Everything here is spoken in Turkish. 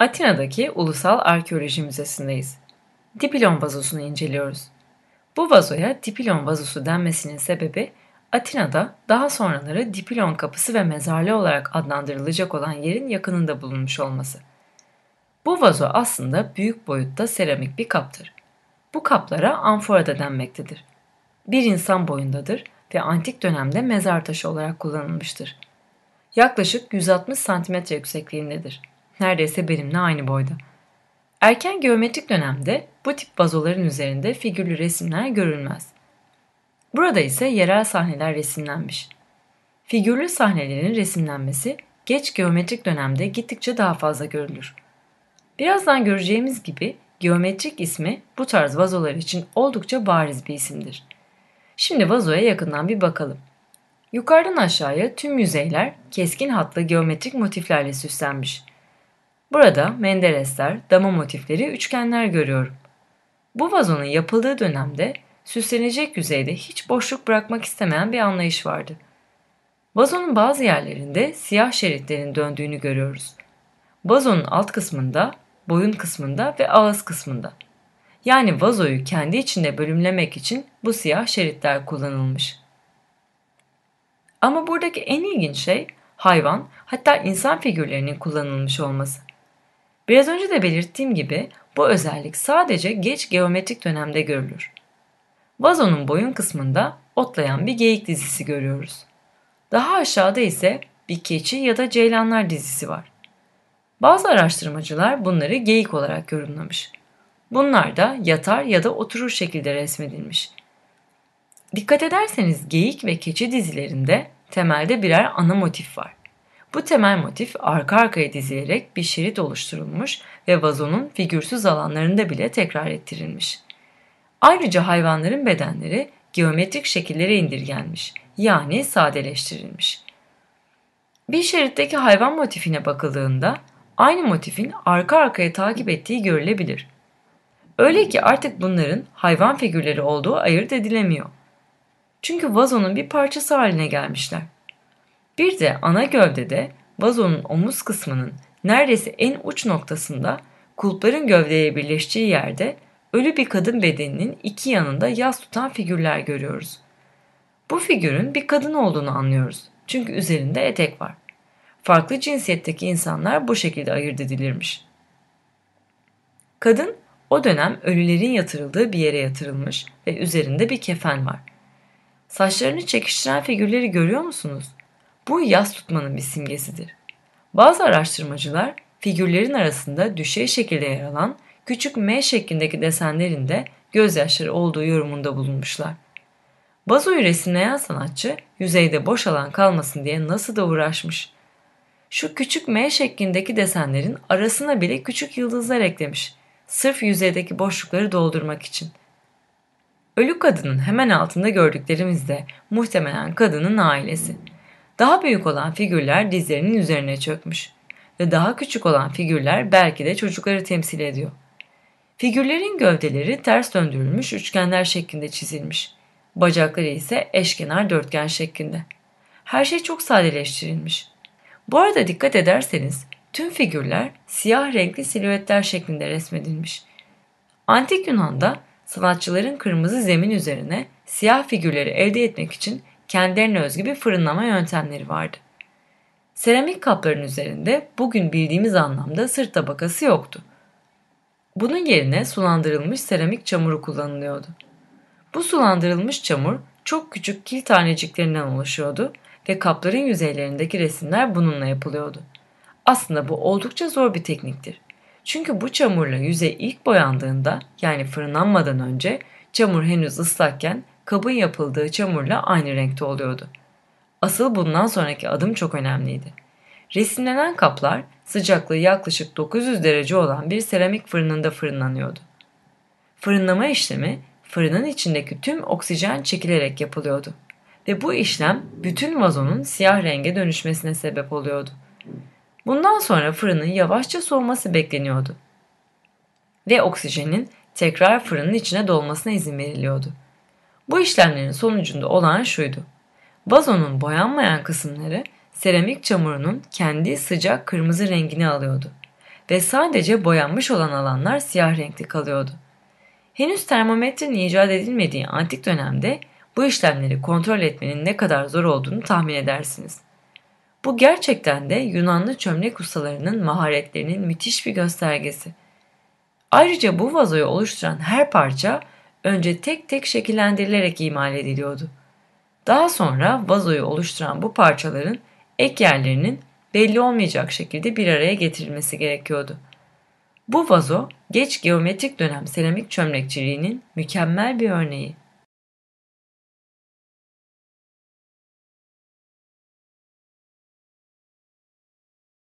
Atina'daki Ulusal Arkeoloji Müzesi'ndeyiz. Dipilon vazosunu inceliyoruz. Bu vazoya Dipilon vazosu denmesinin sebebi Atina'da daha sonraları Dipilon kapısı ve mezarlığı olarak adlandırılacak olan yerin yakınında bulunmuş olması. Bu vazo aslında büyük boyutta seramik bir kaptır. Bu kaplara amfora da denmektedir. Bir insan boyundadır ve antik dönemde mezar taşı olarak kullanılmıştır. Yaklaşık 160 cm yüksekliğindedir. Neredeyse benimle aynı boyda. Erken geometrik dönemde bu tip vazoların üzerinde figürlü resimler görülmez. Burada ise yerel sahneler resimlenmiş. Figürlü sahnelerin resimlenmesi geç geometrik dönemde gittikçe daha fazla görülür. Birazdan göreceğimiz gibi geometrik ismi bu tarz vazolar için oldukça bariz bir isimdir. Şimdi vazoya yakından bir bakalım. Yukarıdan aşağıya tüm yüzeyler keskin hatlı geometrik motiflerle süslenmiş. Burada Menderesler, dama motifleri, üçgenler görüyorum. Bu vazonun yapıldığı dönemde süslenecek yüzeyde hiç boşluk bırakmak istemeyen bir anlayış vardı. Vazonun bazı yerlerinde siyah şeritlerin döndüğünü görüyoruz. Vazonun alt kısmında, boyun kısmında ve ağız kısmında. Yani vazoyu kendi içinde bölümlemek için bu siyah şeritler kullanılmış. Ama buradaki en ilginç şey hayvan hatta insan figürlerinin kullanılmış olması. Biraz önce de belirttiğim gibi bu özellik sadece geç geometrik dönemde görülür. Vazonun boyun kısmında otlayan bir geyik dizisi görüyoruz. Daha aşağıda ise bir keçi ya da ceylanlar dizisi var. Bazı araştırmacılar bunları geyik olarak yorumlamış. Bunlar da yatar ya da oturur şekilde resmedilmiş. Dikkat ederseniz geyik ve keçi dizilerinde temelde birer ana motif var. Bu temel motif arka arkaya dizilerek bir şerit oluşturulmuş ve vazonun figürsüz alanlarında bile tekrar ettirilmiş. Ayrıca hayvanların bedenleri geometrik şekillere indirgenmiş yani sadeleştirilmiş. Bir şeritteki hayvan motifine bakıldığında aynı motifin arka arkaya takip ettiği görülebilir. Öyle ki artık bunların hayvan figürleri olduğu ayırt edilemiyor. Çünkü vazonun bir parçası haline gelmişler. Bir de ana gövdede vazonun omuz kısmının neredeyse en uç noktasında kulpların gövdeye birleştiği yerde ölü bir kadın bedeninin iki yanında yas tutan figürler görüyoruz. Bu figürün bir kadın olduğunu anlıyoruz. Çünkü üzerinde etek var. Farklı cinsiyetteki insanlar bu şekilde ayırt edilirmiş. Kadın o dönem ölülerin yatırıldığı bir yere yatırılmış ve üzerinde bir kefen var. Saçlarını çekiştiren figürleri görüyor musunuz? Bu yas tutmanın bir simgesidir. Bazı araştırmacılar figürlerin arasında düşey şekilde yer alan küçük M şeklindeki desenlerin de gözyaşları olduğu yorumunda bulunmuşlar. Bazoyu resimleyen sanatçı yüzeyde boş alan kalmasın diye nasıl da uğraşmış. Şu küçük M şeklindeki desenlerin arasına bile küçük yıldızlar eklemiş. Sırf yüzeydeki boşlukları doldurmak için. Ölü kadının hemen altında gördüklerimiz de muhtemelen kadının ailesi. Daha büyük olan figürler dizlerinin üzerine çökmüş ve daha küçük olan figürler belki de çocukları temsil ediyor. Figürlerin gövdeleri ters döndürülmüş üçgenler şeklinde çizilmiş. Bacakları ise eşkenar dörtgen şeklinde. Her şey çok sadeleştirilmiş. Bu arada dikkat ederseniz tüm figürler siyah renkli silüetler şeklinde resmedilmiş. Antik Yunan'da sanatçıların kırmızı zemin üzerine siyah figürleri elde etmek için kendilerine özgü bir fırınlama yöntemleri vardı. Seramik kapların üzerinde bugün bildiğimiz anlamda sırt tabakası yoktu. Bunun yerine sulandırılmış seramik çamuru kullanılıyordu. Bu sulandırılmış çamur çok küçük kil taneciklerinden oluşuyordu ve kapların yüzeylerindeki resimler bununla yapılıyordu. Aslında bu oldukça zor bir tekniktir. Çünkü bu çamurla yüzey ilk boyandığında yani fırınlanmadan önce çamur henüz ıslakken kabın yapıldığı çamurla aynı renkte oluyordu. Asıl bundan sonraki adım çok önemliydi. Resimlenen kaplar sıcaklığı yaklaşık 900 derece olan bir seramik fırınında fırınlanıyordu. Fırınlama işlemi fırının içindeki tüm oksijen çekilerek yapılıyordu ve bu işlem bütün vazonun siyah renge dönüşmesine sebep oluyordu. Bundan sonra fırının yavaşça soğuması bekleniyordu ve oksijenin tekrar fırının içine dolmasına izin veriliyordu. Bu işlemlerin sonucunda olan şuydu. Vazonun boyanmayan kısımları seramik çamurunun kendi sıcak kırmızı rengini alıyordu ve sadece boyanmış olan alanlar siyah renkli kalıyordu. Henüz termometrenin icat edilmediği antik dönemde bu işlemleri kontrol etmenin ne kadar zor olduğunu tahmin edersiniz. Bu gerçekten de Yunanlı çömlek ustalarının maharetlerinin müthiş bir göstergesi. Ayrıca bu vazoyu oluşturan her parça önce tek tek şekillendirilerek imal ediliyordu. Daha sonra vazoyu oluşturan bu parçaların ek yerlerinin belli olmayacak şekilde bir araya getirilmesi gerekiyordu. Bu vazo geç geometrik dönem seramik çömlekçiliğinin mükemmel bir örneği.